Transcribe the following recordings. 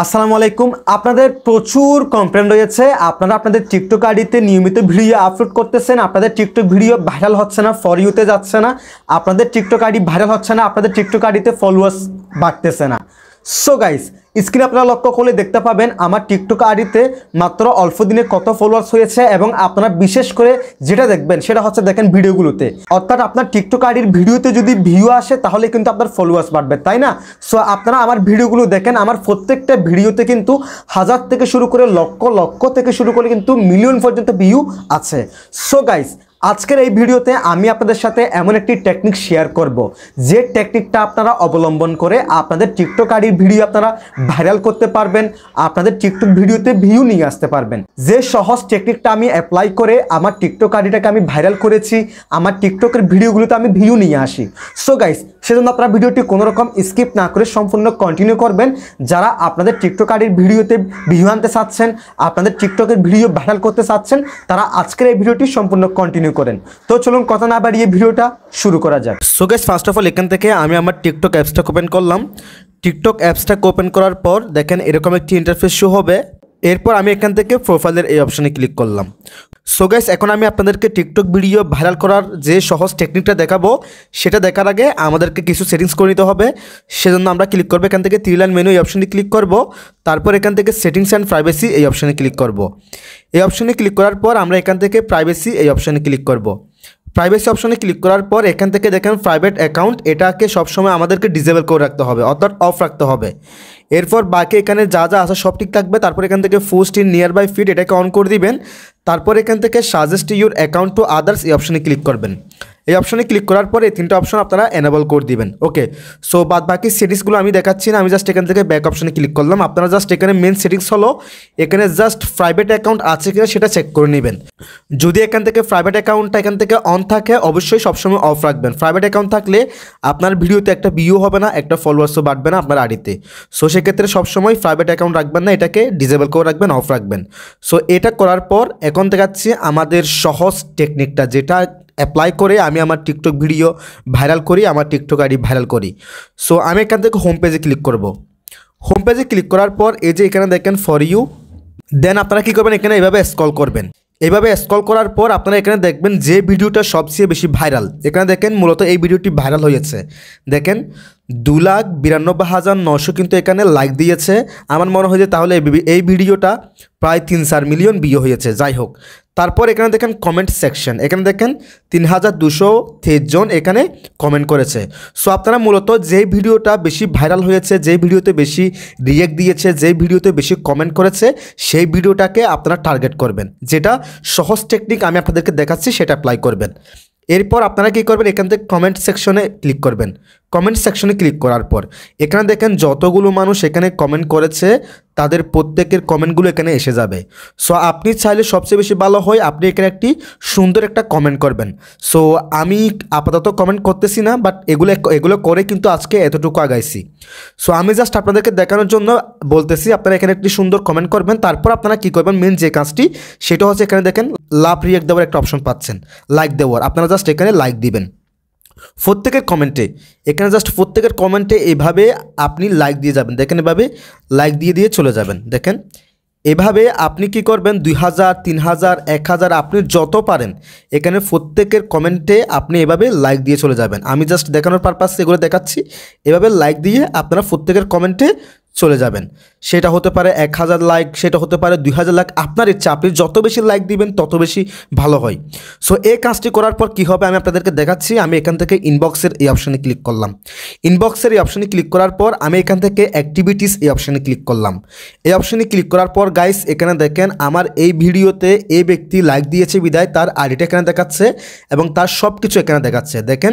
আসসালামু আলাইকুম আপনাদের প্রচুর কমপ্লেন রয়েছে আপনারা আপনাদের টিকটক আইডিতে নিয়মিত ভিডিও আপলোড করতেছেন আপনাদের টিকটক ভিডিও ভাইরাল হচ্ছে না ফর ইউতে যাচ্ছে না আপনাদের টিকটক আইডি ভাইরাল হচ্ছে না আপনাদের টিকটক আইডিতে ফলোয়ার্স বাড়তেছে না সো গাইস স্ক্রিনে আপনারা লক্ষ্য করলে দেখতে পাবেন আমার টিকটক আইডিতে মাত্র অল্প দিনে কত ফলোয়ার্স হয়েছে এবং আপনারা বিশেষ করে যেটা দেখবেন সেটা হচ্ছে দেখেন ভিডিওগুলোতে অর্থাৎ আপনার টিকটক আইডির ভিডিওতে যদি ভিউ আসে তাহলে কিন্তু আপনার ফলোয়ার্স বাড়বে তাই না সো আপনারা আমার ভিডিওগুলো দেখেন আমার প্রত্যেকটা ভিডিওতে কিন্তু হাজার থেকে শুরু করে লক্ষ লক্ষ থেকে শুরু করে কিন্তু মিলিয়ন পর্যন্ত ভিউ আছে সো গাইস আজকের এই ভিডিওতে আমি আপনাদের সাথে এমন একটি টেকনিক শেয়ার করব। যে টেকনিকটা আপনারা অবলম্বন করে আপনাদের টিকটক আইডির ভিডিও আপনারা ভাইরাল করতে পারবেন আপনাদের টিকটক ভিডিওতে ভিউ নিয়ে আসতে পারবেন যে সহজ টেকনিকটা আমি অ্যাপ্লাই করে আমার টিকটক আইডিটাকে আমি ভাইরাল করেছি আমার টিকটকের ভিডিওগুলোতে আমি ভিউ নিয়ে আসি সো গাইস সেজন্য আপনারা ভিডিওটি কোনো রকম স্কিপ না করে সম্পূর্ণ কন্টিনিউ করবেন যারা আপনাদের টিকটক আইডির ভিডিওতে ভিউ আনতে চাচ্ছেন আপনাদের টিকটকের ভিডিও ভাইরাল করতে চাচ্ছেন তারা আজকের এই ভিডিওটি সম্পূর্ণ কন্টিনিউ শুরু করেন তো চলুন কথা না বাড়িয়ে ভিডিওটা শুরু করা যাক সো ফার্স্ট অফ অল এখান থেকে আমি আমার টিকটক অ্যাপসটা ওপেন করলাম টিকটক অ্যাপসটা ওপেন করার পর দেখেন এরকম একটি ইন্টারফেস শো হবে এরপর আমি এখান থেকে প্রোফাইলের এই অপশানে ক্লিক করলাম সো গাইস এখন আমি আপনাদেরকে টিকটক ভিডিও ভাইরাল করার যে সহজ টেকনিকটা দেখাবো সেটা দেখার আগে আমাদেরকে কিছু সেটিংস করে নিতে হবে সেজন্য আমরা ক্লিক করবো এখান থেকে থ্রি লাইন মেনু এই অপশানে ক্লিক করব তারপর এখান থেকে সেটিংস অ্যান্ড প্রাইভেসি এই অপশানে ক্লিক করব এই অপশানে ক্লিক করার পর আমরা এখান থেকে প্রাইভেসি এই অপশানে ক্লিক করবো প্রাইভেসি অপশনে ক্লিক করার পর এখান থেকে দেখেন প্রাইভেট অ্যাকাউন্ট এটাকে সবসময় আমাদেরকে ডিসেবল করে রাখতে হবে অর্থাৎ অফ রাখতে হবে এরপর বাকি এখানে যা যা আসা সব ঠিক থাকবে তারপর এখান থেকে post in nearby feed এটাকে অন করে দিবেন তারপর এখান থেকে suggest your account to others এই অপশনে ক্লিক করবেন এই অপশনে ক্লিক করার পরে এই তিনটা অপশন আপনারা এনেবল করে দিবেন ওকে সো বাদ বাকি সেটিংসগুলো আমি দেখাচ্ছি না আমি জাস্ট এখান থেকে ব্যাক অপশনে ক্লিক করলাম আপনারা জাস্ট এখানে মেন সেটিংস হলো এখানে জাস্ট প্রাইভেট অ্যাকাউন্ট আছে কিনা সেটা চেক করে নেবেন যদি এখান থেকে প্রাইভেট অ্যাকাউন্টটা এখান থেকে অন থাকে অবশ্যই সবসময় অফ রাখবেন প্রাইভেট অ্যাকাউন্ট থাকলে আপনার ভিডিওতে একটা ভিউ হবে না একটা ফলোয়ার্সও বাড়বে না আপনার আড়িতে সো সেক্ষেত্রে সবসময় প্রাইভেট অ্যাকাউন্ট রাখবেন না এটাকে ডিজেবল করে রাখবেন অফ রাখবেন সো এটা করার পর এখন দেখাচ্ছি আমাদের সহজ টেকনিকটা যেটা অ্যাপ্লাই করে আমি আমার টিকটক ভিডিও ভাইরাল করি আমার টিকটক আইডি ভাইরাল করি সো আমি এখান থেকে হোম পেজে ক্লিক করব হোম পেজে ক্লিক করার পর এই যে এখানে দেখেন ফর ইউ দেন আপনারা কী করবেন এখানে এইভাবে স্কল করবেন এভাবে স্ক্রল করার পর আপনারা এখানে দেখবেন যে ভিডিওটা সবচেয়ে বেশি ভাইরাল এখানে দেখেন মূলত এই ভিডিওটি ভাইরাল হয়েছে দেখেন দু লাখ বিরানব্বই হাজার নশো কিন্তু এখানে লাইক দিয়েছে আমার মনে হয় যে তাহলে এই ভিডিওটা প্রায় তিন চার মিলিয়ন বিয়ে হয়েছে যাই হোক তারপর এখানে দেখেন কমেন্ট সেকশন এখানে দেখেন তিন হাজার দুশো জন এখানে কমেন্ট করেছে সো আপনারা মূলত যে ভিডিওটা বেশি ভাইরাল হয়েছে যে ভিডিওতে বেশি রিয়েক্ট দিয়েছে যে ভিডিওতে বেশি কমেন্ট করেছে সেই ভিডিওটাকে আপনারা টার্গেট করবেন যেটা সহজ টেকনিক আমি আপনাদেরকে দেখাচ্ছি সেটা অ্যাপ্লাই করবেন এরপর আপনারা কী করবেন এখান থেকে কমেন্ট সেকশনে ক্লিক করবেন কমেন্ট সেকশনে ক্লিক করার পর এখানে দেখেন যতগুলো মানুষ এখানে কমেন্ট করেছে তাদের প্রত্যেকের কমেন্টগুলো এখানে এসে যাবে সো আপনি চাইলে সবচেয়ে বেশি ভালো হয় আপনি এখানে একটি সুন্দর একটা কমেন্ট করবেন সো আমি আপাতত কমেন্ট করতেছি না বাট এগুলো এগুলো করে কিন্তু আজকে এতটুকু আগাইছি সো আমি জাস্ট আপনাদেরকে দেখানোর জন্য বলতেছি আপনারা এখানে একটি সুন্দর কমেন্ট করবেন তারপর আপনারা কী করবেন মেন যে কাজটি সেটা হচ্ছে এখানে দেখেন লাভ রিয়েক্ট দেওয়ার একটা অপশন পাচ্ছেন লাইক দেওয়ার আপনারা জাস্ট এখানে লাইক দিবেন প্রত্যেকের কমেন্টে এখানে জাস্ট প্রত্যেকের কমেন্টে এভাবে আপনি লাইক দিয়ে যাবেন দেখেন এভাবে লাইক দিয়ে দিয়ে চলে যাবেন দেখেন এভাবে আপনি কি করবেন দুই হাজার তিন হাজার এক হাজার আপনি যত পারেন এখানে প্রত্যেকের কমেন্টে আপনি এভাবে লাইক দিয়ে চলে যাবেন আমি জাস্ট দেখানোর পারপাস এগুলো দেখাচ্ছি এভাবে লাইক দিয়ে আপনারা প্রত্যেকের কমেন্টে চলে যাবেন সেটা হতে পারে এক হাজার লাইক সেটা হতে পারে দুই হাজার লাইক আপনার ইচ্ছা আপনি যত বেশি লাইক দিবেন তত বেশি ভালো হয় সো এই কাজটি করার পর কি হবে আমি আপনাদেরকে দেখাচ্ছি আমি এখান থেকে ইনবক্সের এই অপশানে ক্লিক করলাম ইনবক্সের এই অপশানে ক্লিক করার পর আমি এখান থেকে অ্যাক্টিভিটিস এই অপশানে ক্লিক করলাম এই অপশানে ক্লিক করার পর গাইস এখানে দেখেন আমার এই ভিডিওতে এই ব্যক্তি লাইক দিয়েছে বিদায় তার আইডিটা এখানে দেখাচ্ছে এবং তার সব কিছু এখানে দেখাচ্ছে দেখেন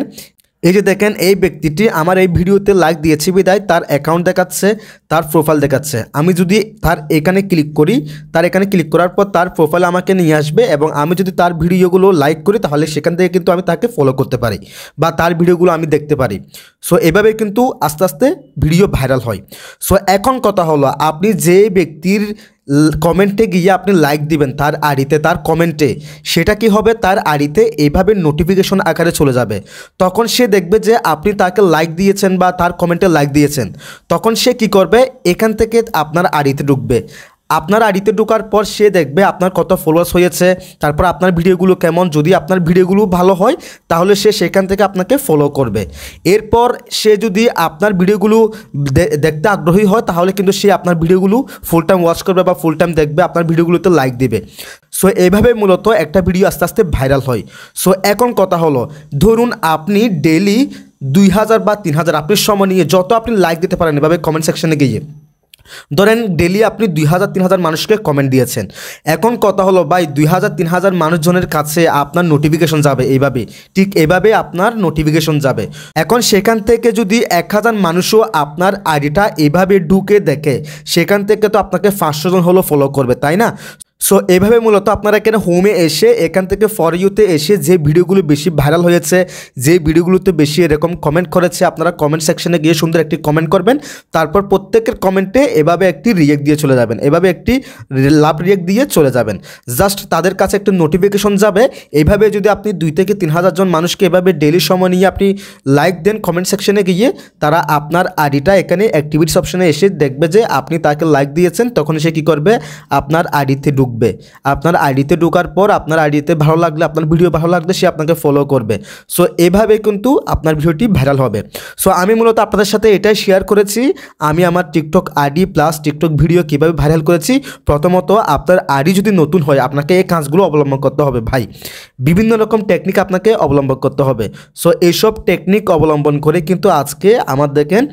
এই যে দেখেন এই ব্যক্তিটি আমার এই ভিডিওতে লাইক দিয়েছে বিদায় তার অ্যাকাউন্ট দেখাচ্ছে তার প্রোফাইল দেখাচ্ছে আমি যদি তার এখানে ক্লিক করি তার এখানে ক্লিক করার পর তার প্রোফাইল আমাকে নিয়ে আসবে এবং আমি যদি তার ভিডিওগুলো লাইক করি তাহলে সেখান থেকে কিন্তু আমি তাকে ফলো করতে পারি বা তার ভিডিওগুলো আমি দেখতে পারি সো এভাবে কিন্তু আস্তে আস্তে ভিডিও ভাইরাল হয় সো এখন কথা হলো আপনি যে ব্যক্তির কমেন্টে গিয়ে আপনি লাইক দিবেন তার আড়িতে তার কমেন্টে সেটা কি হবে তার আড়িতে এইভাবে নোটিফিকেশন আকারে চলে যাবে তখন সে দেখবে যে আপনি তাকে লাইক দিয়েছেন বা তার কমেন্টে লাইক দিয়েছেন তখন সে কি করবে এখান থেকে আপনার আড়িতে ঢুকবে আপনার আইডিতে ঢোকার পর সে দেখবে আপনার কত ফলোয়ার্স হয়েছে তারপর আপনার ভিডিওগুলো কেমন যদি আপনার ভিডিওগুলো ভালো হয় তাহলে সে সেখান থেকে আপনাকে ফলো করবে এরপর সে যদি আপনার ভিডিওগুলো দেখতে আগ্রহী হয় তাহলে কিন্তু সে আপনার ভিডিওগুলো ফুল টাইম ওয়াচ করবে বা ফুল টাইম দেখবে আপনার ভিডিওগুলোতে লাইক দেবে সো এইভাবে মূলত একটা ভিডিও আস্তে আস্তে ভাইরাল হয় সো এখন কথা হলো ধরুন আপনি ডেলি দুই হাজার বা তিন হাজার আপনি সময় নিয়ে যত আপনি লাইক দিতে পারেন এভাবে কমেন্ট সেকশনে গিয়ে ধরেন ডেলি আপনি দুই হাজার তিন হাজার মানুষকে কমেন্ট দিয়েছেন এখন কথা হলো ভাই দুই হাজার তিন হাজার মানুষজনের কাছে আপনার নোটিফিকেশন যাবে এইভাবে ঠিক এভাবে আপনার নোটিফিকেশন যাবে এখন সেখান থেকে যদি এক হাজার মানুষও আপনার আইডিটা এভাবে ঢুকে দেখে সেখান থেকে তো আপনাকে পাঁচশো জন হলো ফলো করবে তাই না সো এভাবে মূলত আপনারা এখানে হোমে এসে এখান থেকে ফর ইউতে এসে যে ভিডিওগুলো বেশি ভাইরাল হয়েছে যে ভিডিওগুলোতে বেশি এরকম কমেন্ট করেছে আপনারা কমেন্ট সেকশনে গিয়ে সুন্দর একটি কমেন্ট করবেন তারপর প্রত্যেকের কমেন্টে এভাবে একটি রিয়েক্ট দিয়ে চলে যাবেন এভাবে একটি লাভ রিয়েক্ট দিয়ে চলে যাবেন জাস্ট তাদের কাছে একটা নোটিফিকেশন যাবে এভাবে যদি আপনি দুই থেকে তিন হাজার জন মানুষকে এভাবে ডেলি সময় নিয়ে আপনি লাইক দেন কমেন্ট সেকশনে গিয়ে তারা আপনার আইডিটা এখানে অ্যাক্টিভিটিস অপশনে এসে দেখবে যে আপনি তাকে লাইক দিয়েছেন তখন সে কী করবে আপনার আইডিতে ঢুক ঢুকবে আপনার আইডিতে ঢোকার পর আপনার আইডিতে ভালো লাগলে আপনার ভিডিও ভালো লাগলে সে আপনাকে ফলো করবে সো এভাবে কিন্তু আপনার ভিডিওটি ভাইরাল হবে সো আমি মূলত আপনাদের সাথে এটাই শেয়ার করেছি আমি আমার TikTok ID plus TikTok video কীভাবে ভাইরাল করেছি প্রথমত আপনার আইডি যদি নতুন হয় আপনাকে এই কাজগুলো অবলম্বন করতে হবে ভাই বিভিন্ন রকম টেকনিক আপনাকে অবলম্বন করতে হবে সো এইসব টেকনিক অবলম্বন করে কিন্তু আজকে আমার দেখেন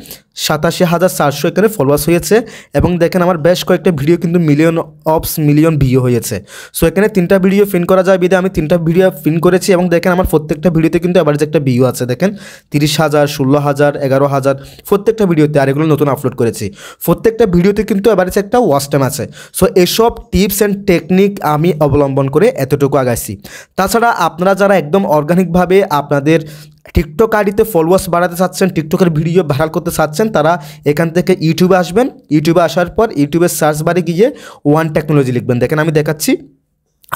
সাতাশি হাজার চারশো এখানে ফলোয়ার্স হয়েছে এবং দেখেন আমার বেশ কয়েকটা ভিডিও কিন্তু মিলিয়ন অপস মিলিয়ন ভিউ হয়েছে সো এখানে তিনটা ভিডিও ফিন করা যায় বিদে আমি তিনটা ভিডিও ফিন করেছি এবং দেখেন আমার প্রত্যেকটা ভিডিওতে কিন্তু অ্যাভারেজ একটা ভিউ আছে দেখেন তিরিশ হাজার ষোলো হাজার এগারো হাজার প্রত্যেকটা ভিডিওতে আর এগুলো নতুন আপলোড করেছি প্রত্যেকটা ভিডিওতে কিন্তু অ্যাভারেজ একটা ওয়াচ টাইম আছে সো এসব টিপস অ্যান্ড টেকনিক আমি অবলম্বন করে এতটুকু আগাইছি তাছাড়া আপনারা যারা একদম অর্গানিকভাবে আপনাদের টিকটক আইডিতে ফলোয়ার্স বাড়াতে চাচ্ছেন টিকটকের ভিডিও ভাইরাল করতে চাচ্ছেন তারা এখান থেকে ইউটিউবে আসবেন ইউটিউবে আসার পর ইউটিউবের সার্চ বারে গিয়ে ওয়ান টেকনোলজি লিখবেন দেখেন আমি দেখাচ্ছি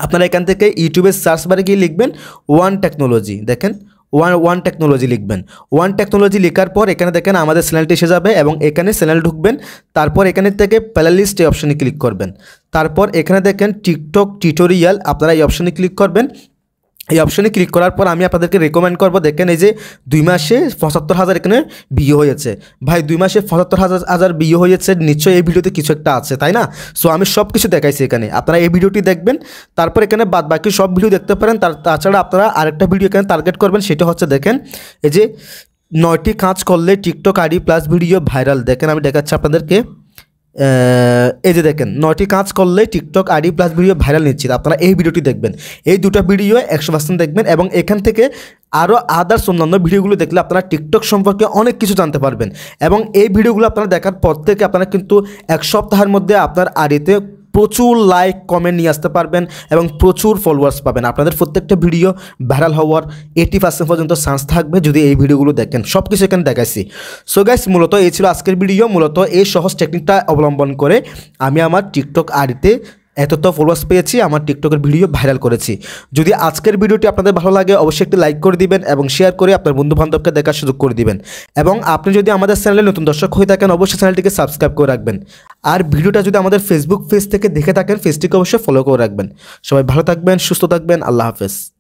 আপনারা এখান থেকে ইউটিউবের সার্চ বারে গিয়ে লিখবেন ওয়ান টেকনোলজি দেখেন ওয়ান ওয়ান টেকনোলজি লিখবেন ওয়ান টেকনোলজি লেখার পর এখানে দেখেন আমাদের চ্যানেলটি এসে যাবে এবং এখানে চ্যানেল ঢুকবেন তারপর এখানে থেকে প্যালালিস্ট এই অপশানে ক্লিক করবেন তারপর এখানে দেখেন টিকটক টিউটোরিয়াল আপনারা এই অপশানে ক্লিক করবেন এই অপশনে ক্লিক করার পর আমি আপনাদেরকে রেকমেন্ড করবো দেখেন এই যে দুই মাসে পঁচাত্তর হাজার এখানে বিয়ে হয়েছে ভাই দুই মাসে পঁচাত্তর হাজার হাজার বিয়ে হয়েছে নিশ্চয়ই এই ভিডিওতে কিছু একটা আছে তাই না সো আমি সব কিছু দেখাইছি এখানে আপনারা এই ভিডিওটি দেখবেন তারপর এখানে বাদ বাকি সব ভিডিও দেখতে পারেন তার তাছাড়া আপনারা আরেকটা ভিডিও এখানে টার্গেট করবেন সেটা হচ্ছে দেখেন এই যে নয়টি কাজ করলে TikTok ID plus video viral দেখেন আমি দেখাচ্ছি আপনাদেরকে এই যে দেখেন নয়টি কাজ করলে TikTok ID plus video viral নিচ্ছে আপনারা এই ভিডিওটি দেখবেন এই দুটো ভিডিও একশো পার্সেন্ট দেখবেন এবং এখান থেকে আরও আদার্স অন্যান্য ভিডিওগুলো দেখলে আপনারা টিকটক সম্পর্কে অনেক কিছু জানতে পারবেন এবং এই ভিডিওগুলো আপনারা দেখার পর থেকে আপনারা কিন্তু এক সপ্তাহের মধ্যে আপনার আড়িতে প্রচুর লাইক কমেন্ট নিয়ে আসতে পারবেন এবং প্রচুর ফলোয়ার্স পাবেন আপনাদের প্রত্যেকটা ভিডিও ভাইরাল হওয়ার এইটি পার্সেন্ট পর্যন্ত চান্স থাকবে যদি এই ভিডিওগুলো দেখেন সব কিছু এখানে দেখাইছি সো গাইস মূলত এই ছিল আজকের ভিডিও মূলত এই সহজ টেকনিকটা অবলম্বন করে আমি আমার টিকটক আড়িতে এতটা ফলোয়ার্স পেয়েছি আমার টিকটকের ভিডিও ভাইরাল করেছি যদি আজকের ভিডিওটি আপনাদের ভালো লাগে অবশ্যই একটি লাইক করে দিবেন এবং শেয়ার করে আপনার বন্ধু বান্ধবকে দেখার সুযোগ করে দিবেন এবং আপনি যদি আমাদের চ্যানেলে নতুন দর্শক হয়ে থাকেন অবশ্যই চ্যানেলটিকে সাবস্ক্রাইব করে রাখবেন আর ভিডিওটা যদি আমাদের ফেসবুক পেজ থেকে দেখে থাকেন পেজটিকে অবশ্যই ফলো করে রাখবেন সবাই ভালো থাকবেন সুস্থ থাকবেন আল্লাহ হাফেজ